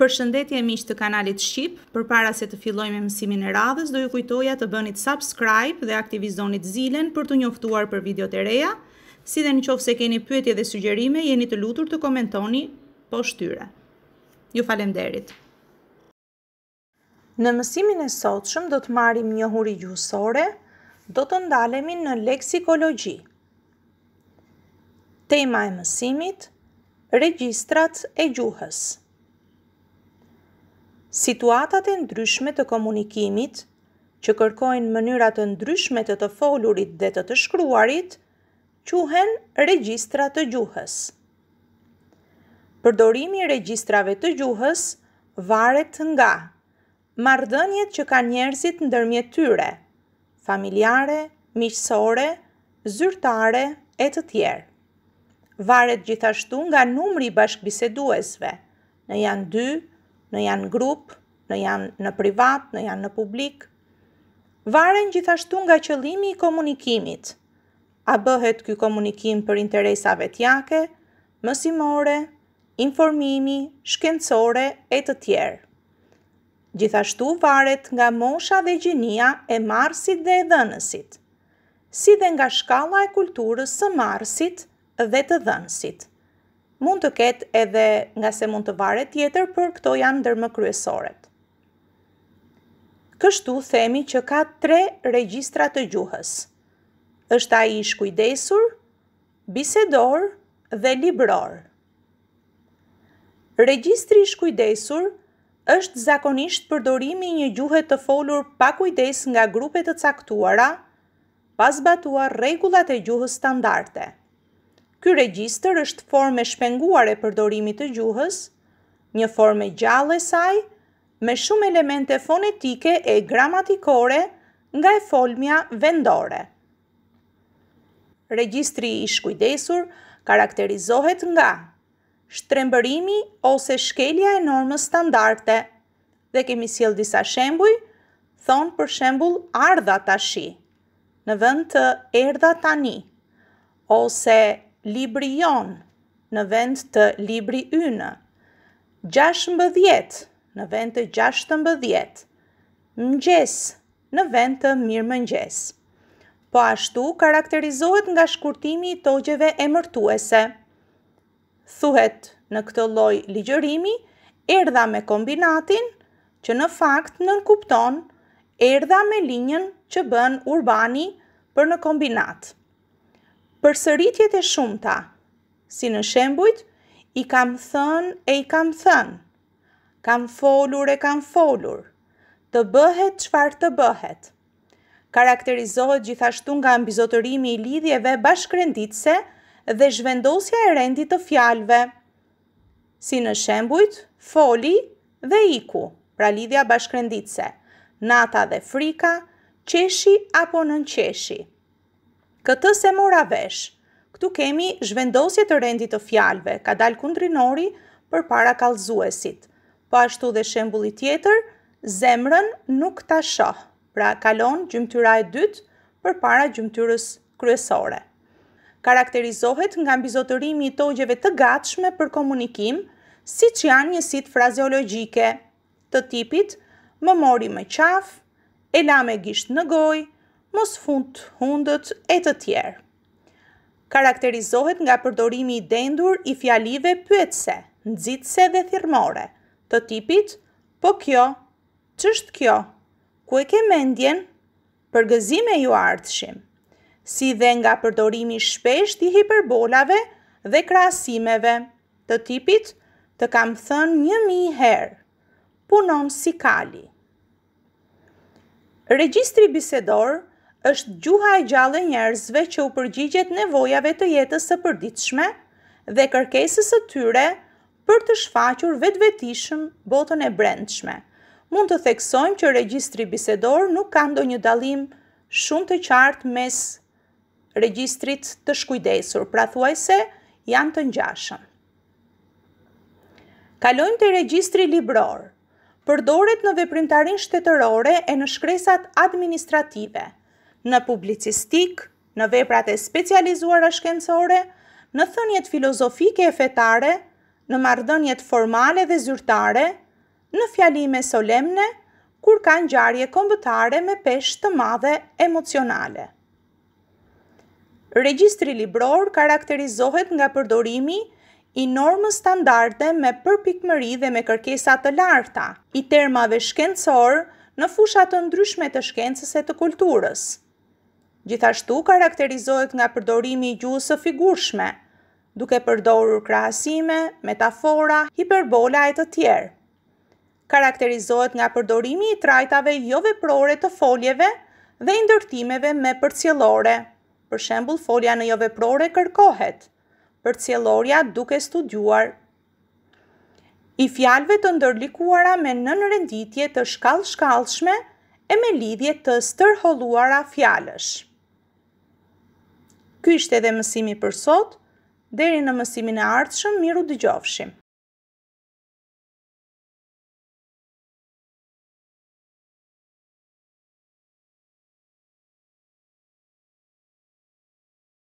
Për shëndetje e miqë të kanalit Shqip, për para se të filloj me mësimin e radhës, do ju kujtoja të bënit subscribe dhe aktivizonit zilen për të njoftuar për video të reja, si dhe në qofë se keni pyetje dhe sugjerime, jeni të lutur të komentoni po shtyre. Ju falem derit. Në mësimin e sotëshëm do të marim një huri gjusore, do të ndalemi në leksikologi. Tema e mësimit, registrat e gjuhës. Situatat e ndryshme të komunikimit, që kërkojnë mënyrat e ndryshme të të folurit dhe të të shkruarit, quhen regjistra të gjuhës. Përdorimi i regjistrave të gjuhës varet nga marrëdhëniet që kanë njerëzit ndërmjet tyre, familjare, miqësore, zyrtare e të tjerë. Varet gjithashtu nga numri i bashkëbiseduesve. Në janë 2, në janë grup, në janë në privat, në janë në publik, varen gjithashtu nga qëlimi i komunikimit. A bëhet kjo komunikim për interesave tjake, mësimore, informimi, shkencore e të tjerë. Gjithashtu varet nga mosha dhe gjinia e marsit dhe e dhenësit, si dhe nga shkalla e kulturës së marsit dhe të dhenësit mund të ketë edhe nga se mund të vare tjetër, për këto janë dërmë kryesoret. Kështu themi që ka tre registrat të gjuhës. Êshtë a i shkujdesur, bisedor dhe libror. Registri shkujdesur është zakonisht përdorimi një gjuhe të folur pa kujdes nga grupet të caktuara, pas batua regullat e gjuhës standarte. Ky regjistër është formë shpenguar e përdorimit të gjuhës, një formë gjallë e saj me shumë elemente fonetike e gramatikore nga e folmja vendore. Regjistri i shkujdesur karakterizohet nga shtrembërimi ose shkelja e normës standarte. Dhe kemi sjell disa shembuj, thon për shembull ardha tashi në vend të erdha tani ose libri jonë në vend të libri ynë. Gjash në vend të gjash të Mgjes në vend të mirë mëngjes. Po ashtu karakterizohet nga shkurtimi i togjeve e mërtuese. Thuhet në këtë loj ligjërimi, erdha me kombinatin që në fakt nënkupton erdha me linjen që bën urbani për në kombinatë. Për sëritjet e shumëta, si në shembujt, i kam thënë e i kam thënë, kam folur e kam folur, të bëhet qfar të bëhet. Karakterizohet gjithashtu nga ambizotërimi i lidhjeve bashkrenditse dhe zhvendosja e rendit të fjalve. Si në shembujt, foli dhe iku, pra lidhja bashkrenditse, nata dhe frika, qeshi apo nënqeshi këtë se mora vesh. Këtu kemi zhvendosje të rendit të fjalve, ka dal kundrinori për para kalzuesit. Po ashtu dhe shembuli tjetër, zemrën nuk ta shoh. Pra kalon gjymtyra e dytë për para gjymtyrës kryesore. Karakterizohet nga mbizotërimi i togjeve të gatshme për komunikim, si që janë njësit frazeologike të tipit, më mori me qaf, e la me gisht në gojë, mos fund hundët e të tjerë. Karakterizohet nga përdorimi i dendur i fjalive pyetse, nxitse dhe thirmore, të tipit po kjo, ç'është kjo? Ku e ke mendjen? Për ju ardhshim. Si dhe nga përdorimi shpesht i hiperbolave dhe krahasimeve, të tipit të kam thënë një mi herë, punon si kali. Regjistri bisedor është gjuha e gjallë e njerëzve që u përgjigjet nevojave të jetës së përditshme dhe kërkesës së tyre për të shfaqur vetvetishëm botën e brendshme. Mund të theksojmë që regjistri bisedor nuk ka ndonjë dallim shumë të qartë mes regjistrit të shkujdesur, pra thuajse janë të ngjashëm. Kalojmë te regjistri libror. Përdoret në veprimtarinë shtetërore e në shkresat administrative në publicistik, në veprat e specializuara shkencore, në thënjet filozofike e fetare, në mardhënjet formale dhe zyrtare, në fjalime solemne, kur ka ngjarje kombëtare me peshë të madhe emocionale. Regjistri libror karakterizohet nga përdorimi i normës standarde me përpikmëri dhe me kërkesa të larta, i termave shkencor në fushat të ndryshme të shkencës e të kulturës gjithashtu karakterizohet nga përdorimi i gjuhës së figurshme, duke përdorur krahasime, metafora, hiperbola e të tjerë. Karakterizohet nga përdorimi i trajtave jo veprore të foljeve dhe i ndërtimeve me përcjellore. Për shembull, folja në jo veprore kërkohet përcjellorja duke studiuar i fjalëve të ndërlikuara me nënrenditje të shkallë shkallëshme e me lidhje të stërholluara fjalësh. Ky ishte edhe mësimi për sot, deri në mësimin e ardhshëm, miru dëgjofshi.